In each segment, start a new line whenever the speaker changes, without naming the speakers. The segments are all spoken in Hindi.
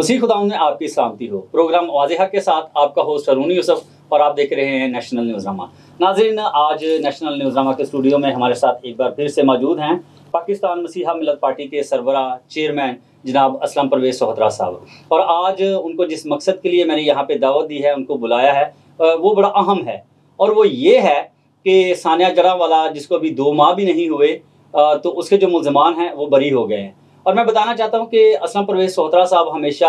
मसीह खुदा में आपकी सलामती हो प्रोग्राम वाजह के साथ आपका होस्ट सरूनी यूसफ़ और आप देख रहे हैं नेशनल न्यूजामा नाजरीन आज नेशनल न्यूजामा के स्टूडियो में हमारे साथ एक बार फिर से मौजूद हैं पाकिस्तान मसीहा मिलत पार्टी के सरबरा चेयरमैन जनाब असलम परवेज सोहदरा साहब और आज उनको जिस मकसद के लिए मैंने यहाँ पे दावत दी है उनको बुलाया है वो बड़ा अहम है और वो ये है कि सानिया जरा वाला जिसको अभी दो माह भी नहीं हुए तो उसके जो मुलजमान हैं वो बरी हो गए हैं और मैं बताना चाहता हूँ कि असलम परवेज सोहत्रा साहब हमेशा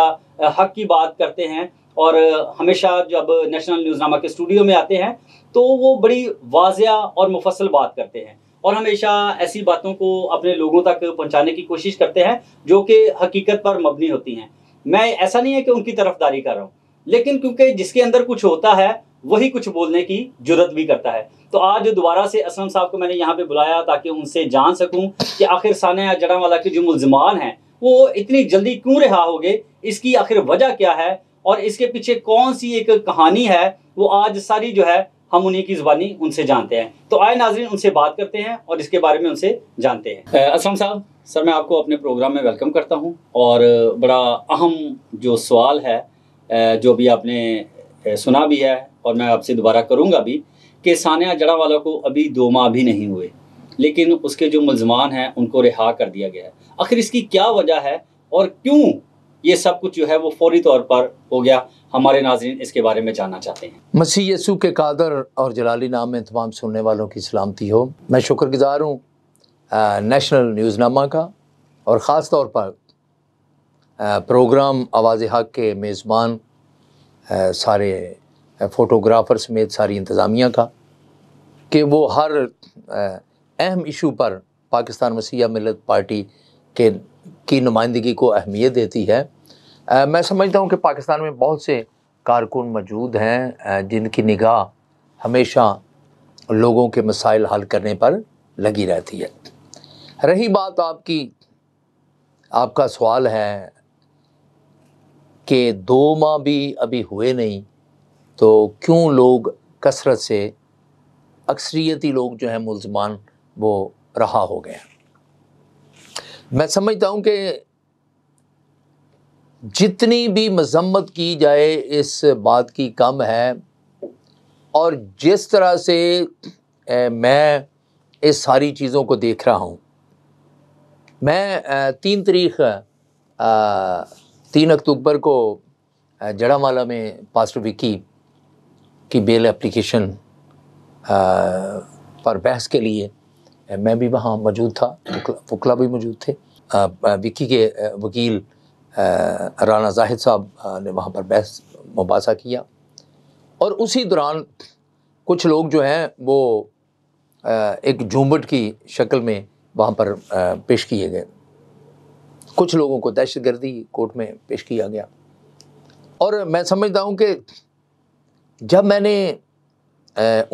हक की बात करते हैं और हमेशा जब नेशनल न्यूज़ नामा के स्टूडियो में आते हैं तो वो बड़ी वाजिया और मुफसल बात करते हैं और हमेशा ऐसी बातों को अपने लोगों तक पहुंचाने की कोशिश करते हैं जो कि हकीकत पर मबनी होती हैं मैं ऐसा नहीं है कि उनकी तरफदारी कर रहा हूँ लेकिन क्योंकि जिसके अंदर कुछ होता है वही कुछ बोलने की जरूरत भी करता है तो आज दोबारा से असलम साहब को मैंने यहाँ पे बुलाया ताकि उनसे जान सकूँ कि आखिर सानिया जड़ावाला के जो मुलजमान हैं वो इतनी जल्दी क्यों रिहा हो गए इसकी आखिर वजह क्या है और इसके पीछे कौन सी एक कहानी है वो आज सारी जो है हम उन्हीं की जबानी उनसे जानते हैं तो आए नाजरीन उनसे बात करते हैं और इसके बारे में उनसे जानते हैं असलम साहब सर मैं आपको अपने प्रोग्राम में वेलकम करता हूं और बड़ा अहम जो सवाल है जो भी आपने सुना भी है और मैं आपसे दोबारा करूंगा भी कि सानिया जड़ावाला को अभी दो माह भी नहीं हुए लेकिन उसके जो मुलजमान हैं उनको रिहा कर दिया गया है आखिर इसकी क्या वजह है और क्यों ये सब कुछ जो है वो फौरी तौर पर हो गया हमारे नाजरन इसके बारे में जानना चाहते हैं
मसीह यसू के कादर और जलाली नाम में तमाम सुनने वालों की सलामती हो मैं शुक्रगुजार हूँ नेशनल न्यूज़नामा का और ख़ास तौर पर प्रोग्राम आवाज़ हक के मेज़बान सारे फ़ोटोग्राफ़र समेत सारी इंतज़ामिया का कि वो हर अहम इशू पर पाकिस्तान मसीह मिलत पार्टी के की नुमाइंदगी को अहमियत देती है आ, मैं समझता हूँ कि पाकिस्तान में बहुत से कारकुन मौजूद हैं जिनकी निगाह हमेशा लोगों के मसाइल हल करने पर लगी रहती है रही बात आपकी आपका सवाल है कि दो माह भी अभी हुए नहीं तो क्यों लोग कसरत से अक्सरियती लोग जो हैं मुलजमान वो रहा हो गए मैं समझता हूँ कि जितनी भी मजम्मत की जाए इस बात की कम है और जिस तरह से ए, मैं इस सारी चीज़ों को देख रहा हूँ मैं ए, तीन तारीख तीन अक्टूबर को जड़ावाला में पास्टर विकी की बेल एप्लीकेशन पर बहस के लिए मैं भी वहाँ मौजूद था वकला भी मौजूद थे विकी के वकील राना जाहिद साहब ने वहाँ पर बहस मुबासा किया और उसी दौरान कुछ लोग जो हैं वो एक झूमट की शक्ल में वहाँ पर पेश किए गए कुछ लोगों को दहशत गर्दी कोर्ट में पेश किया गया और मैं समझता हूँ कि जब मैंने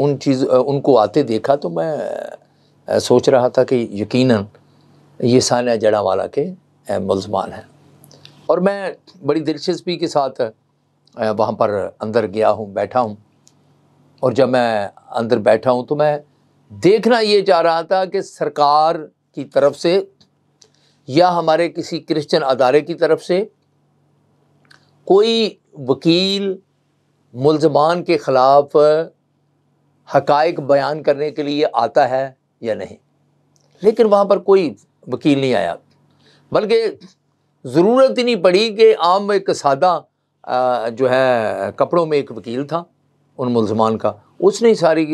उन चीज़ उनको आते देखा तो मैं सोच रहा था कि यकीनन ये सानिया जड़ावाला के मुलजमान हैं और मैं बड़ी दिलचस्पी के साथ वहाँ पर अंदर गया हूँ बैठा हूँ और जब मैं अंदर बैठा हूँ तो मैं देखना ये चाह रहा था कि सरकार की तरफ से या हमारे किसी क्रिश्चियन अदारे की तरफ से कोई वकील मुलजमान के ख़िलाफ़ हकाइक बयान करने के लिए आता है या नहीं लेकिन वहाँ पर कोई वकील नहीं आया बल्कि ज़रूरत ही नहीं पड़ी कि आम एक सादा जो है कपड़ों में एक वकील था उन मुलजमान का उसने ही सारी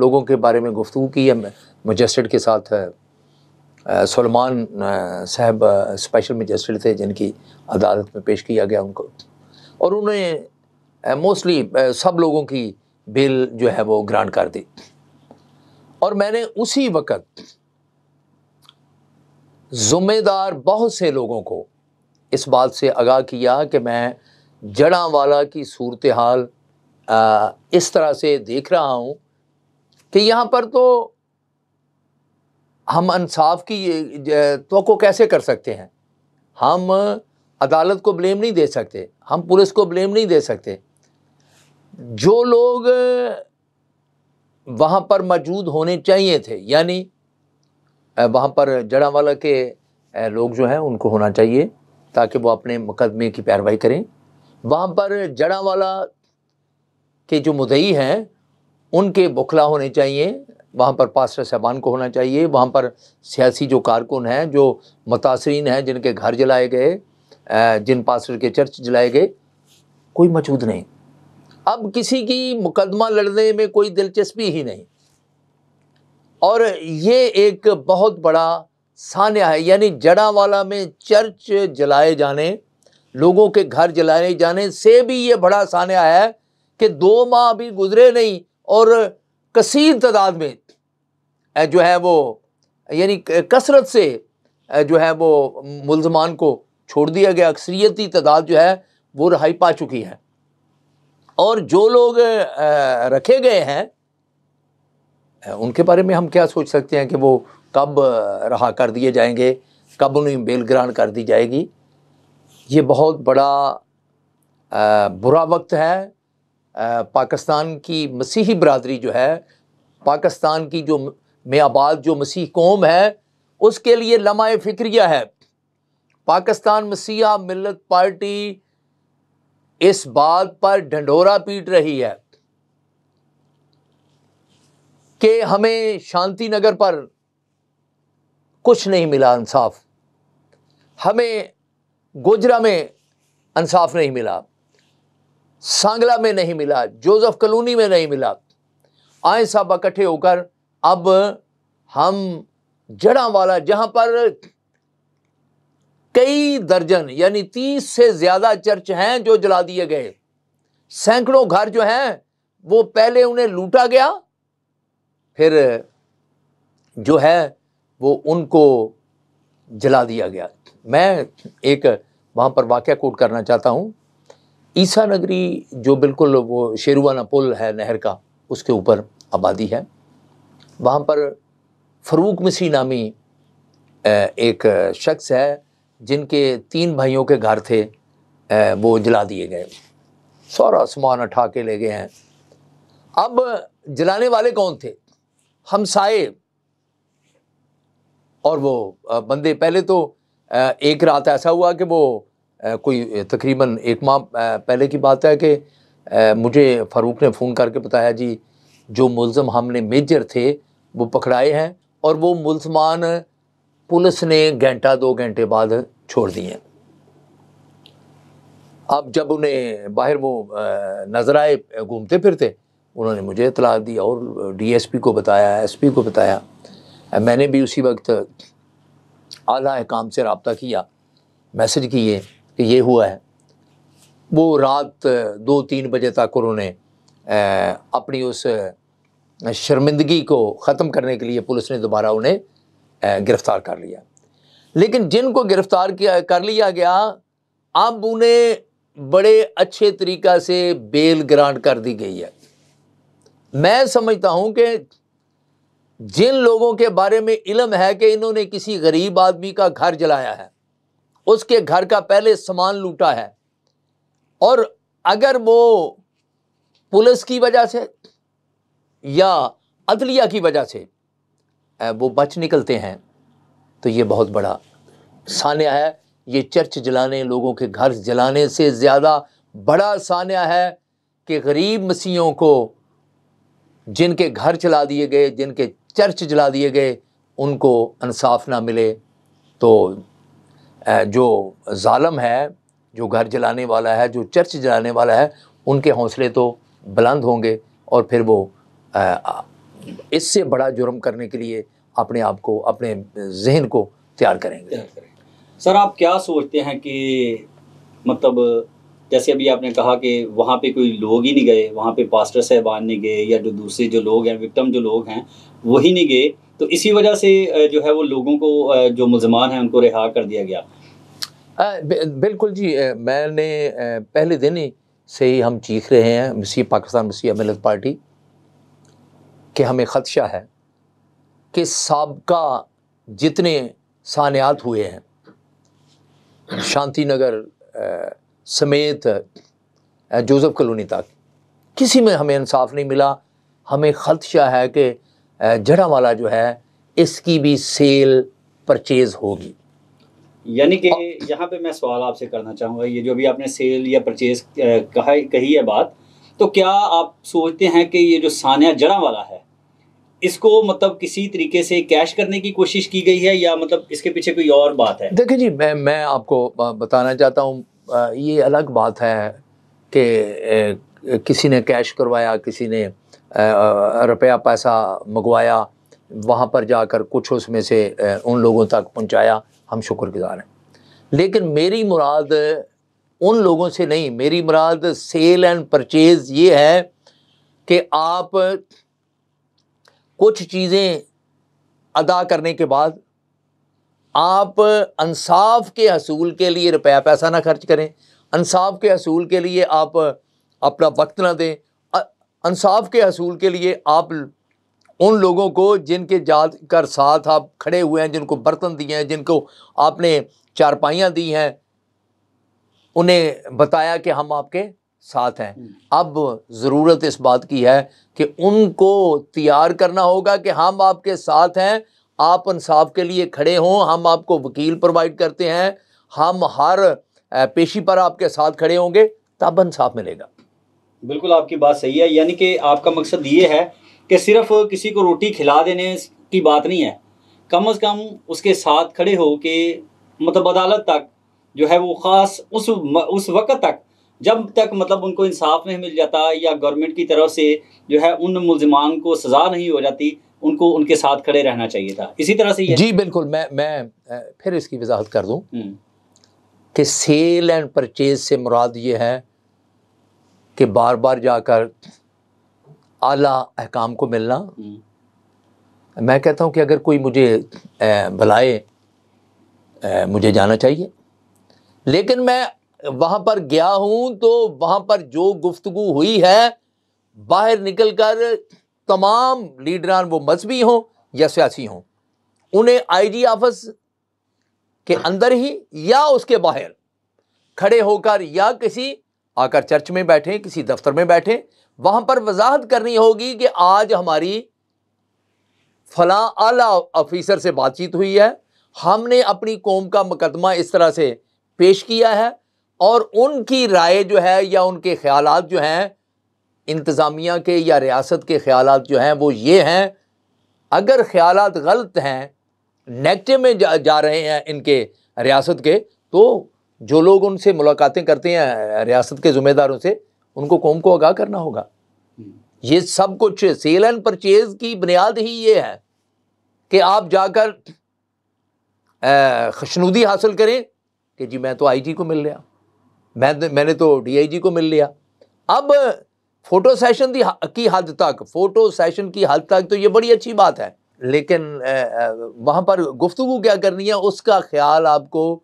लोगों के बारे में गुफ्तु की है मजस्ट्रेट के साथ सलमान साहब स्पेशल मजस्ट्रेट थे जिनकी अदालत में पेश किया गया उनको और उन्हें मोस्टली सब लोगों की बिल जो है वो ग्रांट कर दी और मैंने उसी वक्त ज़ुम्मेदार बहुत से लोगों को इस बात से आगाह किया कि मैं जड़ा वाला की सूरत हाल इस तरह से देख रहा हूँ कि यहाँ पर तो हम इंसाफ की तो कैसे कर सकते हैं हम अदालत को ब्लेम नहीं दे सकते हम पुलिस को ब्लेम नहीं दे सकते जो लोग वहाँ पर मौजूद होने चाहिए थे यानी वहाँ पर जड़ावाला के लोग जो हैं उनको होना चाहिए ताकि वो अपने मुकदमे की पैरवाई करें वहाँ पर जड़ावाला के जो मुदई हैं उनके बुखला होने चाहिए वहाँ पर पास्टर साहबान को होना चाहिए वहाँ पर सियासी जो कारकुन हैं जो मुतासरीन हैं जिनके घर जलाए गए जिन पास्टर के चर्च जलाए गए कोई मौजूद नहीं अब किसी की मुकदमा लड़ने में कोई दिलचस्पी ही नहीं और ये एक बहुत बड़ा सान्या है यानी जड़ावाला में चर्च जलाए जाने लोगों के घर जलाए जाने से भी ये बड़ा सान्या है कि दो माह अभी गुजरे नहीं और कसीर तादाद में जो है वो यानी कसरत से जो है वो मुलजमान को छोड़ दिया गया अक्सरियती तादाद जो है वो रहाई पा चुकी है और जो लोग रखे गए हैं उनके बारे में हम क्या सोच सकते हैं कि वो कब रहा कर दिए जाएंगे कब उन्हें बेल ग्रांड कर दी जाएगी ये बहुत बड़ा बुरा वक्त है पाकिस्तान की मसीही बरदरी जो है पाकिस्तान की जो में आबाद जो मसीह कौम है उसके लिए लमाए फ़िक्रिया है पाकिस्तान मसीहा मिलत पार्टी इस बात पर ढंडोरा पीट रही है कि हमें शांति नगर पर कुछ नहीं मिला इंसाफ हमें गोजरा में इंसाफ नहीं मिला सांगला में नहीं मिला जोसेफ कलोनी में नहीं मिला आए साहब इकट्ठे होकर अब हम जड़ा वाला जहाँ पर कई दर्जन यानी तीस से ज्यादा चर्च हैं जो जला दिए गए सैकड़ों घर जो हैं वो पहले उन्हें लूटा गया फिर जो है वो उनको जला दिया गया मैं एक वहाँ पर वाक्य कोट करना चाहता हूँ ईसा नगरी जो बिल्कुल वो शेरुआना पुल है नहर का उसके ऊपर आबादी है वहाँ पर फरूक मसी नामी एक शख्स है जिनके तीन भाइयों के घर थे वो जला दिए गए सारा सामान उठा के ले गए हैं अब जलाने वाले कौन थे हमसाए और वो बंदे पहले तो एक रात ऐसा हुआ कि वो कोई तकरीबन एक माह पहले की बात है कि मुझे फ़ारूक ने फ़ोन करके बताया जी जो मुलम हमने मेजर थे वो पकड़ाए हैं और वो मुलमान पुलिस ने घंटा दो घंटे बाद छोड़ दिए अब जब उन्हें बाहर वो नज़र आए घूमते फिरते उन्होंने मुझे इतला दी और डीएसपी को बताया एसपी को बताया मैंने भी उसी वक्त आला काम से रबता किया मैसेज किए कि ये हुआ है वो रात दो तीन बजे तक उन्होंने अपनी उस शर्मिंदगी को ख़त्म करने के लिए पुलिस ने दोबारा उन्हें गिरफ्तार कर लिया लेकिन जिनको गिरफ्तार किया कर लिया गया अब उन्हें बड़े अच्छे तरीक़ा से बेल ग्रांट कर दी गई है मैं समझता हूं कि जिन लोगों के बारे में इलम है कि इन्होंने किसी गरीब आदमी का घर जलाया है उसके घर का पहले सामान लूटा है और अगर वो पुलिस की वजह से या अदलिया की वजह से वो बच निकलते हैं तो ये बहुत बड़ा सान्या है ये चर्च जलाने लोगों के घर जलाने से ज़्यादा बड़ा सान्या है कि गरीब मसीहों को जिनके घर चला दिए गए जिनके चर्च जला दिए गए उनको इंसाफ ना मिले तो जो ालम है जो घर जलाने वाला है जो चर्च जलाने वाला है उनके हौसले तो बुलंद होंगे और फिर वो इससे बड़ा जुर्म करने के लिए अपने आप को अपने जहन को तैयार करेंगे
सर आप क्या सोचते हैं कि मतलब जैसे अभी आपने कहा कि वहाँ पे कोई लोग ही नहीं गए वहाँ पे पास्टर साहबान नहीं गए या जो दूसरे जो लोग हैं विक्टम जो लोग हैं वही नहीं गए तो इसी वजह से जो है वो लोगों को जो मुलजमान हैं उनको रिहा कर दिया गया आ, बिल्कुल
जी मैंने पहले दिन ही से ही हम चीख रहे हैं मसीह पाकिस्तान मसीह अमिलत पार्टी कि हमें ख़दशा है कि सबका जितने सानियात हुए हैं शांति नगर समेत जोसफ़ कॉलोनी तक किसी में हमें इंसाफ नहीं मिला हमें खदशा है कि जड़ा वाला जो है इसकी भी सेल परचेज होगी
यानी कि यहाँ पे मैं सवाल आपसे करना चाहूँगा ये जो भी आपने सेल या परचेज कहा कही है बात तो क्या आप सोचते हैं कि ये जो सानिया जड़ा वाला है इसको मतलब किसी तरीके से कैश करने की कोशिश की गई है या मतलब इसके पीछे कोई और बात है
देखिए जी मैं मैं आपको बताना चाहता हूँ ये अलग बात है कि किसी ने कैश करवाया किसी ने रुपया पैसा मंगवाया वहाँ पर जाकर कुछ उसमें से उन लोगों तक पहुँचाया हम शुक्रगुजार हैं लेकिन मेरी मुराद उन लोगों से नहीं मेरी मुराद सेल एंड परचेज़ ये है कि आप कुछ चीज़ें अदा करने के बाद आप अनसाफ के असूल के लिए रुपया पैसा ना खर्च करें अनसाफ के असूल के लिए आप अपना वक्त ना दें अनसाफ के असूल के लिए आप उन लोगों को जिनके जात कर साथ आप खड़े हुए हैं जिनको बर्तन दिए हैं जिनको आपने चारपाइयाँ दी हैं उन्हें बताया कि हम आपके साथ हैं हम्म। अब ज़रूरत इस बात की है कि उनको तैयार करना होगा कि हम आपके साथ हैं आप इंसाफ के लिए खड़े हों हम आपको वकील प्रोवाइड करते हैं हम हर पेशी पर आपके साथ खड़े होंगे तब इंसाफ मिलेगा
बिल्कुल आपकी बात सही है यानी कि आपका मकसद ये है कि सिर्फ किसी को रोटी खिला देने की बात नहीं है कम अज़ कम उसके साथ खड़े हो के मतलब अदालत तक जो है वो ख़ास उस उस वक़्त तक जब तक मतलब उनको इंसाफ नहीं मिल जाता या गवर्नमेंट की तरफ से जो है उन मुलजमान को सज़ा नहीं हो जाती उनको उनके साथ खड़े रहना चाहिए था इसी तरह
से जी बिल्कुल मैं मैं फिर इसकी वजाहत कर दूँ हम्म। कि सेल एंड परचेज से मुराद ये है कि बार बार जाकर आला अहकाम को मिलना हम्म। मैं कहता हूँ कि अगर कोई मुझे भलाए मुझे जाना चाहिए लेकिन मैं वहां पर गया हूं तो वहाँ पर जो गुफ्तु हुई है बाहर निकल कर तमाम लीडरान वो मजहबी हों या सियासी हों उन्हें आई जी ऑफिस के अंदर ही या उसके बाहर खड़े होकर या किसी आकर चर्च में बैठे किसी दफ्तर में बैठें वहाँ पर वजाहत करनी होगी कि आज हमारी फला आला ऑफिसर से बातचीत हुई है हमने अपनी कौम का मुकदमा इस तरह से पेश किया है और उनकी राय जो है या उनके ख्याल जो हैं इंतज़ामिया के या रियासत के ख्याल जो हैं वो ये हैं अगर ख्याल गलत हैं नेगेटिव में जा, जा रहे हैं इनके रियासत के तो जो लोग उनसे मुलाकातें करते हैं रियासत के ज़िम्मेदारों से उनको कौम को आगाह करना होगा हम्म। ये सब कुछ सेल एंड परचेज की बुनियाद ही ये है कि आप जाकर खुशनुदी हासिल करें कि जी मैं तो आईजी को मिल रहा मैं तो, मैंने तो डीआईजी को मिल लिया अब फोटो सेशन की हद तक फोटो सेशन की हद तक तो ये बड़ी अच्छी बात है लेकिन वहाँ पर गुफ्तु क्या करनी है उसका ख्याल आपको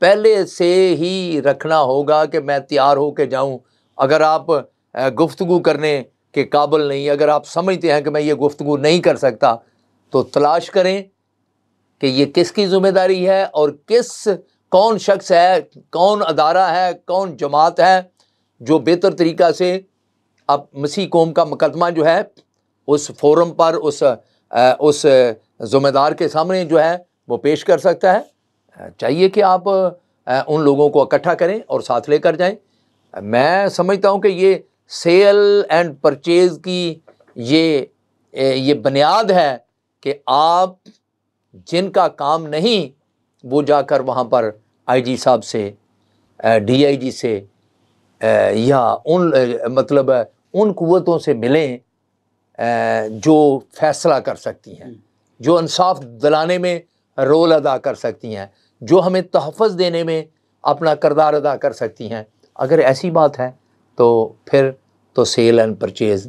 पहले से ही रखना होगा कि मैं तैयार हो के जाऊँ अगर आप गुफ्तु करने के काबिल नहीं अगर आप समझते हैं कि मैं ये गुफ्तु नहीं कर सकता तो तलाश करें कि ये किसकी ज़िम्मेदारी है और किस कौन शख्स है कौन अदारा है कौन जमात है जो बेहतर तरीक़ा से अब मसीह कौम का मुकदमा जो है उस फोरम पर उस आ, उस ज़ुम्मेदार के सामने जो है वो पेश कर सकता है चाहिए कि आप आ, उन लोगों को इकट्ठा करें और साथ लेकर जाएं मैं समझता हूं कि ये सेल एंड परचेज़ की ये ये बुनियाद है कि आप जिनका काम नहीं वो जाकर वहाँ पर आईजी साहब से डीआईजी से या उन मतलब उन कुतों से मिलें जो फैसला कर सकती हैं हम्म। जो इंसाफ दिलाने में रोल अदा कर सकती हैं जो हमें तहफ़ देने में अपना करदार अदा
कर सकती हैं
अगर ऐसी बात है तो फिर तो सेल एंड परचेज़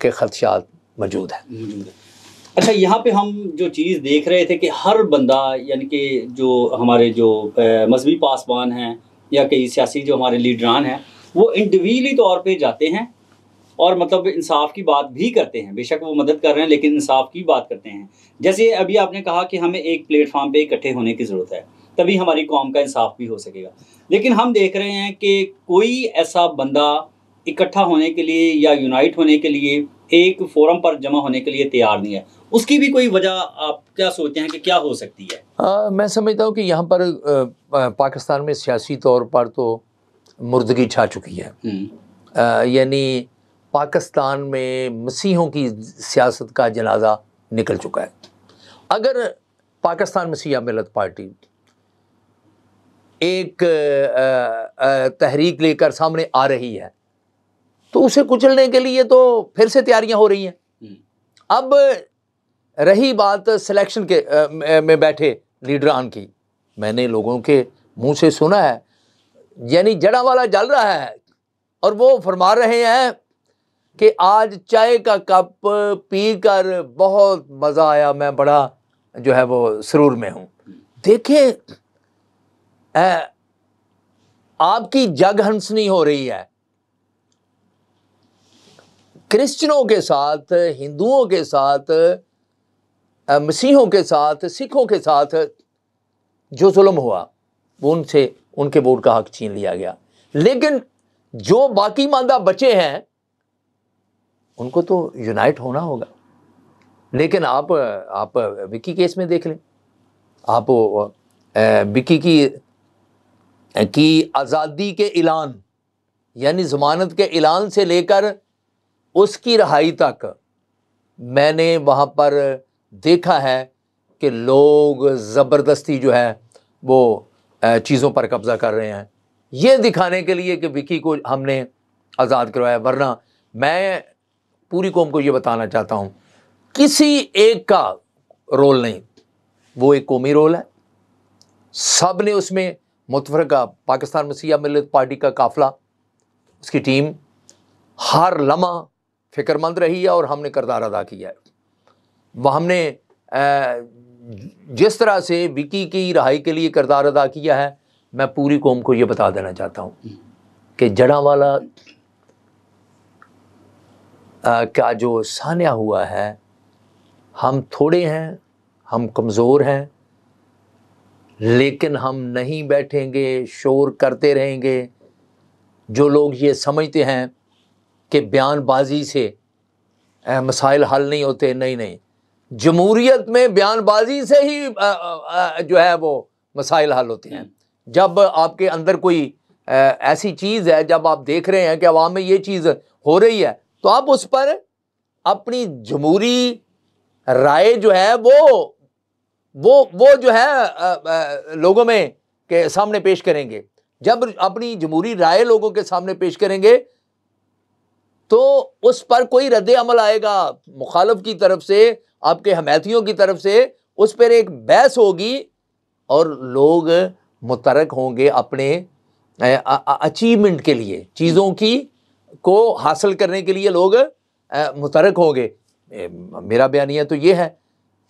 के ख़दशात मौजूद हैं
अच्छा यहाँ पे हम जो चीज़ देख रहे थे कि हर बंदा यानी कि जो हमारे जो मजहबी पासवान हैं या कई सियासी जो हमारे लीडरान हैं वो इंडिविजली तौर पे जाते हैं और मतलब इंसाफ की बात भी करते हैं बेशक वो मदद कर रहे हैं लेकिन इंसाफ की बात करते हैं जैसे अभी आपने कहा कि हमें एक प्लेटफॉर्म पे इकट्ठे होने की ज़रूरत है तभी हमारी कौम का इंसाफ भी हो सकेगा लेकिन हम देख रहे हैं कि कोई ऐसा बंदा इकट्ठा होने के लिए या यूनाइट होने के लिए एक फोरम पर जमा होने के लिए तैयार नहीं है उसकी भी कोई वजह आप क्या सोचते हैं कि क्या हो सकती है
आ, मैं समझता हूँ कि यहाँ पर पाकिस्तान में सियासी तौर पर तो मुर्दगी छा चुकी है
हम्म।
यानी पाकिस्तान में मसीहों की सियासत का जनाजा निकल चुका है अगर पाकिस्तान मसीहा मिलत पार्टी एक तहरीक लेकर सामने आ रही है तो उसे कुचलने के लिए तो फिर से तैयारियां हो रही हैं हम्म। अब रही बात सिलेक्शन के आ, में बैठे लीडरान की मैंने लोगों के मुंह से सुना है यानी जड़ा वाला जल रहा है और वो फरमा रहे हैं कि आज चाय का कप पी कर बहुत मज़ा आया मैं बड़ा जो है वो सुरूर में हूँ देखिए आपकी जग हंसनी हो रही है क्रिश्चनों के साथ हिंदुओं के साथ मसीहों के साथ सिखों के साथ जो जुल्म हुआ वो उनसे उनके वोट का हक छीन लिया गया लेकिन जो बाकी मादा बचे हैं उनको तो यूनाइट होना होगा लेकिन आप आप विक्की केस में देख लें आप विक्की की की आज़ादी के ऐलान यानी ज़मानत के ऐलान से लेकर उसकी रहाई तक मैंने वहाँ पर देखा है कि लोग ज़बरदस्ती जो है वो चीज़ों पर कब्ज़ा कर रहे हैं ये दिखाने के लिए कि विकी को हमने आज़ाद करवाया वरना मैं पूरी कौम को ये बताना चाहता हूँ किसी एक का रोल नहीं वो एक कौमी रोल है सब ने उसमें मुतफरका पाकिस्तान मसीहा मिलत पार्टी का काफिला उसकी टीम हर लम्हा फ़िक्रमंद रही है और हमने करदार अदा किया है वह हमने जिस तरह से विकी की रहाई के लिए किरदार अदा किया है मैं पूरी कौम को ये बता देना चाहता हूँ कि जड़ा वाला का जो सान्या हुआ है हम थोड़े हैं हम कमज़ोर हैं लेकिन हम नहीं बैठेंगे शोर करते रहेंगे जो लोग ये समझते हैं कि बयानबाजी से मसाइल हल नहीं होते नहीं नहीं जमहूरीत में बयानबाजी से ही आ, आ, जो है वो मसाइल हल होते हैं जब आपके अंदर कोई आ, ऐसी चीज़ है जब आप देख रहे हैं कि अवाम में ये चीज़ हो रही है तो आप उस पर अपनी जमहूरी राय जो है वो वो वो जो है आ, आ, लोगों में के सामने पेश करेंगे जब अपनी जमहूरी राय लोगों के सामने पेश करेंगे तो उस पर कोई रद्द अमल आएगा मुखालफ की तरफ से आपके हमैतियों की तरफ से उस पर एक बहस होगी और लोग मुतरक होंगे अपने अचीवमेंट के लिए चीज़ों की को हासिल करने के लिए लोग मुतरक होंगे मेरा बयानिया तो ये है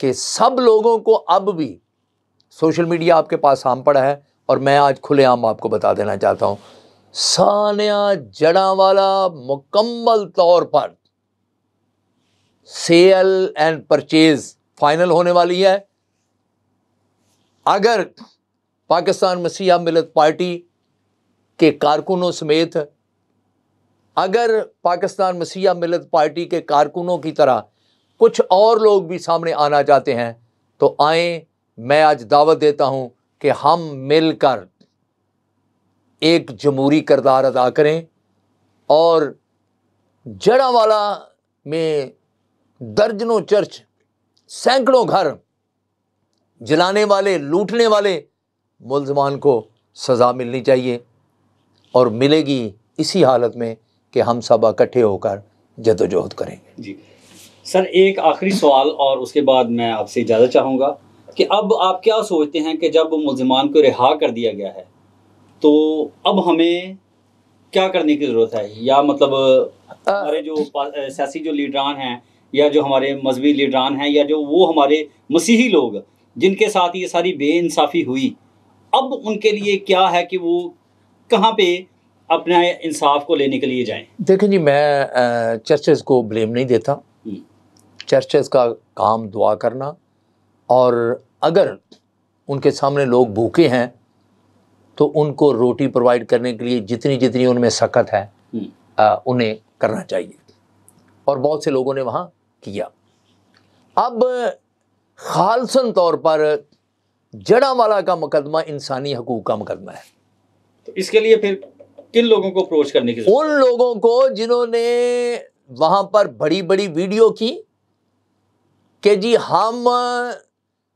कि सब लोगों को अब भी सोशल मीडिया आपके पास आम पड़ा है और मैं आज खुलेआम आपको बता देना चाहता हूँ सानिया वाला मुकम्मल तौर पर सेल एंड परचेज फाइनल होने वाली है अगर पाकिस्तान मसीहा मिलत पार्टी के कारकुनों समेत अगर पाकिस्तान मसीहा मिलत पार्टी के कारकुनों की तरह कुछ और लोग भी सामने आना चाहते हैं तो आए मैं आज दावत देता हूं कि हम मिलकर एक जमहूरी करदार अदा करें और जड़ावाला में दर्जनों चर्च सैकड़ों घर जलाने वाले लूटने वाले मुलजमान को सज़ा मिलनी चाहिए और मिलेगी इसी हालत में कि हम सब इकट्ठे होकर जदोजहद
करेंगे जी सर एक आखिरी सवाल और उसके बाद मैं आपसे इजाज़त चाहूँगा कि अब आप क्या सोचते हैं कि जब मुलजमान को रिहा कर दिया गया है तो अब हमें क्या करने की ज़रूरत है या मतलब हमारे जो सियासी जो लीडरान हैं या जो हमारे मजहबी लीडरान हैं या जो वो हमारे मसीही लोग जिनके साथ ये सारी इंसाफ़ी हुई अब उनके लिए क्या है कि वो कहाँ पे अपने इंसाफ को लेने के लिए जाएं
देखें जी मैं चर्चेज़ को ब्लेम नहीं देता हम्म। चर्चेज़ का काम दुआ करना और अगर उनके सामने लोग भूखे हैं तो उनको रोटी प्रोवाइड करने के लिए जितनी जितनी उनमें सकत है हम्म। आ, उन्हें करना चाहिए और बहुत से लोगों ने वहाँ किया अब खालसन तौर पर जड़ावाला का मुकदमा इंसानी हकूक का मुकदमा है तो इसके लिए फिर
किन लोगों को अप्रोच करने
की उन लोगों को जिन्होंने वहाँ पर बड़ी बड़ी वीडियो की कि जी हम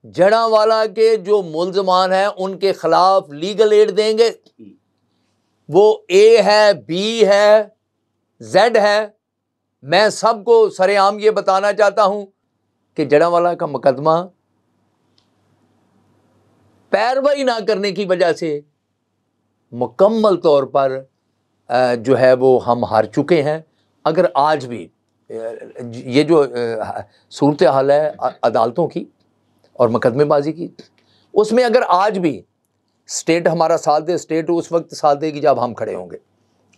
जड़ावाला के जो मुलजमान हैं उनके खिलाफ लीगल एड देंगे वो ए है बी है जेड है मैं सबको सरेआम ये बताना चाहता हूं कि जड़ावाला का मुकदमा पैरवाई ना करने की वजह से मुकम्मल तौर पर जो है वो हम हार चुके हैं अगर आज भी ये जो सूरत हाल है अदालतों की और मुकदमेबाजी की उसमें अगर आज भी स्टेट हमारा साथ दे स्टेट उस वक्त साथ देगी जब हम खड़े होंगे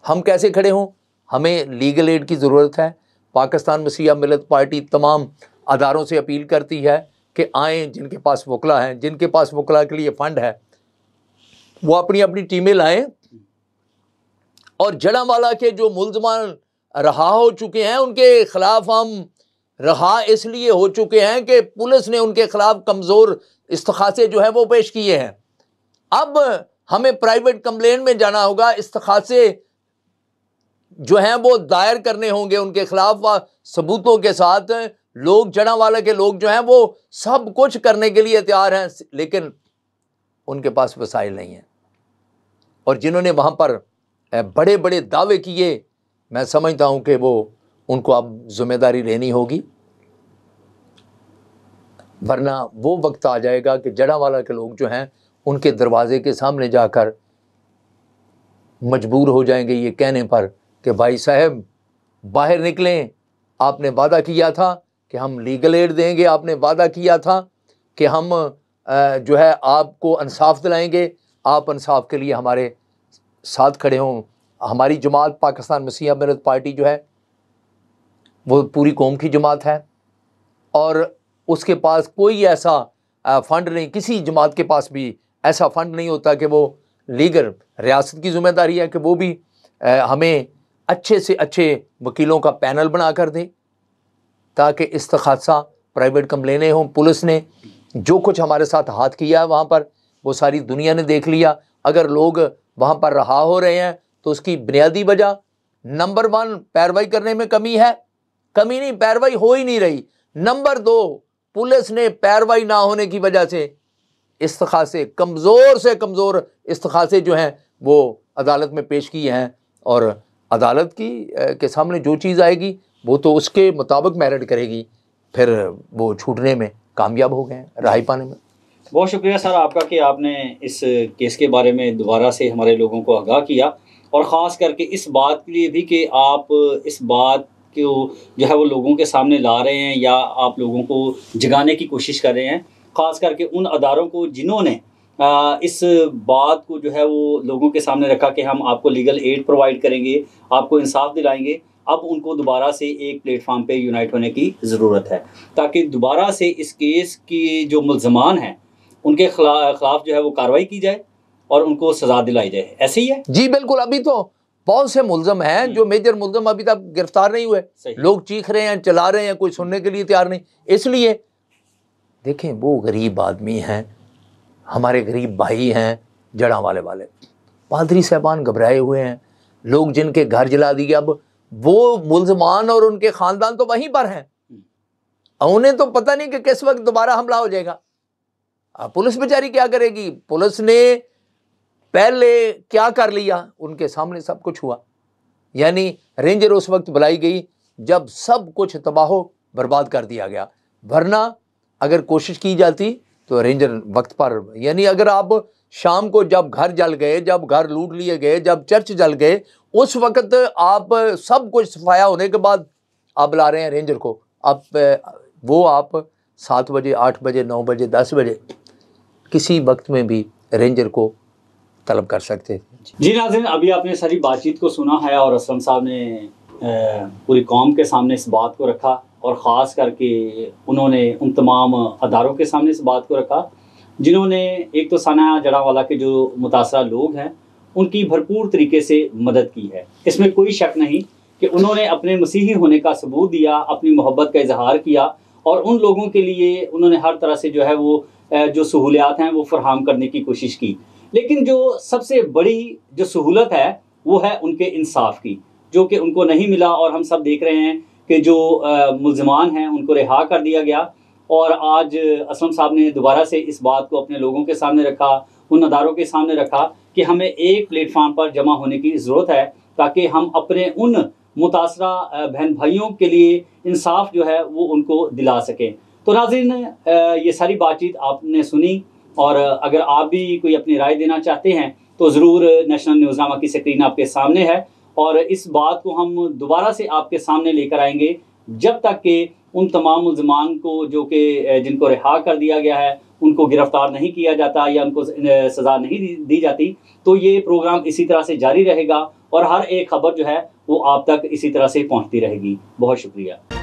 हम कैसे खड़े हों हमें लीगल एड की ज़रूरत है पाकिस्तान मसीहा मिलत पार्टी तमाम अदारों से अपील करती है कि आएँ जिनके पास वकला हैं जिनके पास वकला के लिए फ़ंड है वो अपनी अपनी टीमें लाएँ और जड़ा वाला के जो मुलजमान रहा हो चुके हैं उनके ख़िलाफ़ हम रहा इसलिए हो चुके हैं कि पुलिस ने उनके खिलाफ कमज़ोर इस्तखासे जो है वो पेश किए हैं अब हमें प्राइवेट कंप्लेन में जाना होगा इस्तखासे जो हैं वो दायर करने होंगे उनके खिलाफ सबूतों के साथ लोग जड़ा वाले के लोग जो हैं वो सब कुछ करने के लिए तैयार हैं लेकिन उनके पास वसाइल नहीं है और जिन्होंने वहां पर बड़े बड़े दावे किए मैं समझता हूँ कि वो उनको अब ज़िम्मेदारी लेनी होगी वरना वो वक्त आ जाएगा कि जड़ावाला के लोग जो हैं उनके दरवाज़े के सामने जाकर मजबूर हो जाएंगे ये कहने पर कि भाई साहब बाहर निकलें आपने वादा किया था कि हम लीगल एड देंगे आपने वादा किया था कि हम जो है आपको इंसाफ दिलाएंगे आप इंसाफ के लिए हमारे साथ खड़े हों हमारी जमात पाकिस्तान मसीह अमरत पार्टी जो है वो पूरी कौम की जमात है और उसके पास कोई ऐसा फ़ंड नहीं किसी जमात के पास भी ऐसा फ़ंड नहीं होता कि वो लीगर रियासत की जिम्मेदारी है कि वो भी हमें अच्छे से अच्छे वकीलों का पैनल बना कर दें ताकि इस इस्तखासा प्राइवेट कंप्लेने हों पुलिस ने जो कुछ हमारे साथ हाथ किया है वहाँ पर वो सारी दुनिया ने देख लिया अगर लोग वहाँ पर रहा हो रहे हैं तो उसकी बुनियादी वजह नंबर वन पैरवाई करने में कमी है कमीनी पैरवाई हो ही नहीं रही नंबर दो पुलिस ने पैरवाई ना होने की वजह से इस्तखासे कमज़ोर से कमज़ोर इस्तखासे जो हैं वो अदालत में पेश किए हैं और अदालत की के सामने जो चीज़ आएगी वो तो उसके मुताबिक मेरिट करेगी फिर वो छूटने में कामयाब हो गए हैं रहाई पाने में
बहुत शुक्रिया सर आपका कि आपने इस केस के बारे में दोबारा से हमारे लोगों को आगाह किया और ख़ास करके इस बात के लिए भी कि आप इस बात को जो है वो लोगों के सामने ला रहे हैं या आप लोगों को जगाने की कोशिश कर रहे हैं ख़ास करके उन अदारों को जिन्होंने इस बात को जो है वो लोगों के सामने रखा कि हम आपको लीगल एड प्रोवाइड करेंगे आपको इंसाफ दिलाएंगे अब उनको दोबारा से एक प्लेटफार्म पे यूनाइट होने की ज़रूरत है ताकि दोबारा से इस केस की जो मुलजमान हैं उनके खिलाफ जो है वो कार्रवाई की जाए और उनको सज़ा दिलाई जाए ऐसे ही है जी
बिल्कुल अभी तो बहुत से मुलजम हैं जो मेजर मुलजम अभी तक गिरफ्तार नहीं हुए लोग चीख रहे हैं चला रहे हैं कोई सुनने के लिए तैयार नहीं इसलिए देखें वो गरीब आदमी हैं हमारे गरीब भाई हैं जड़ा वाले वाले पादरी साहबान घबराए हुए हैं लोग जिनके घर जला दिए अब वो मुलजमान और उनके ख़ानदान तो वहीं पर हैं उन्हें तो पता नहीं कि किस वक्त दोबारा हमला हो जाएगा अब पुलिस बेचारी क्या करेगी पुलिस ने पहले क्या कर लिया उनके सामने सब कुछ हुआ यानी रेंजर उस वक्त बुलाई गई जब सब कुछ तबाह बर्बाद कर दिया गया वरना अगर कोशिश की जाती तो रेंजर वक्त पर यानी अगर आप शाम को जब घर जल गए जब घर लूट लिए गए जब चर्च जल गए उस वक्त आप सब कुछ सफाया होने के बाद आप बुला रहे हैं रेंजर को आप वो आप सात बजे आठ बजे नौ बजे दस बजे किसी वक्त में भी रेंजर को तलब कर सकते थे
जी नाजिन अभी आपने सारी बातचीत को सुना है और असलम साहब ने पूरी कौम के सामने इस बात को रखा और ख़ास करके उन्होंने उन तमाम अदारों के सामने इस बात को रखा जिन्होंने एक तो साना जड़ावाला के जो मुतासर लोग हैं उनकी भरपूर तरीके से मदद की है इसमें कोई शक नहीं कि उन्होंने अपने मसीही होने का सबूत दिया अपनी मोहब्बत का इजहार किया और उन लोगों के लिए उन्होंने हर तरह से जो है वो जो सहूलियात हैं वो फरहम करने की कोशिश की लेकिन जो सबसे बड़ी जो सहूलत है वो है उनके इंसाफ की जो कि उनको नहीं मिला और हम सब देख रहे हैं कि जो मुलजमान हैं उनको रिहा कर दिया गया और आज असलम साहब ने दोबारा से इस बात को अपने लोगों के सामने रखा उन अदारों के सामने रखा कि हमें एक प्लेटफार्म पर जमा होने की ज़रूरत है ताकि हम अपने उन मुतासर बहन भाइयों के लिए इंसाफ जो है वो उनको दिला सकें तो नाजिन ये सारी बातचीत आपने सुनी और अगर आप भी कोई अपनी राय देना चाहते हैं तो ज़रूर नेशनल न्यूज़नामा की स्क्रीन आपके सामने है और इस बात को हम दोबारा से आपके सामने लेकर आएंगे जब तक कि उन तमाम मुलजमान को जो कि जिनको रिहा कर दिया गया है उनको गिरफ्तार नहीं किया जाता या उनको सज़ा नहीं दी जाती तो ये प्रोग्राम इसी तरह से जारी रहेगा और हर एक खबर जो है वो आप तक इसी तरह से पहुंचती रहेगी बहुत शुक्रिया